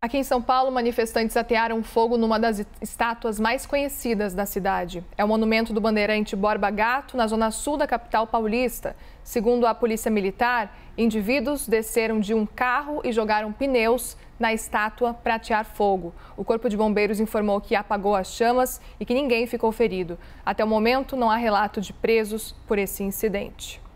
Aqui em São Paulo, manifestantes atearam fogo numa das estátuas mais conhecidas da cidade. É o monumento do bandeirante Borba Gato, na zona sul da capital paulista. Segundo a polícia militar, indivíduos desceram de um carro e jogaram pneus na estátua para atear fogo. O Corpo de Bombeiros informou que apagou as chamas e que ninguém ficou ferido. Até o momento, não há relato de presos por esse incidente.